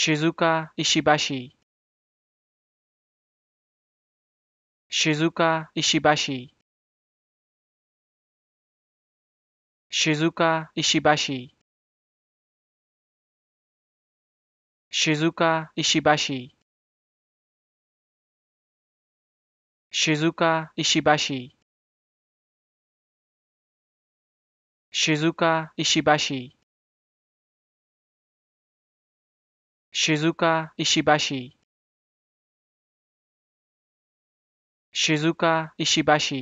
Shizuka Ishibashi Shizuka Ishibashi Shizuka Ishibashi Shizuka Ishibashi Shizuka Ishibashi Shizuka Ishibashi Shizuka Ishibashi Shizuka Ishibashi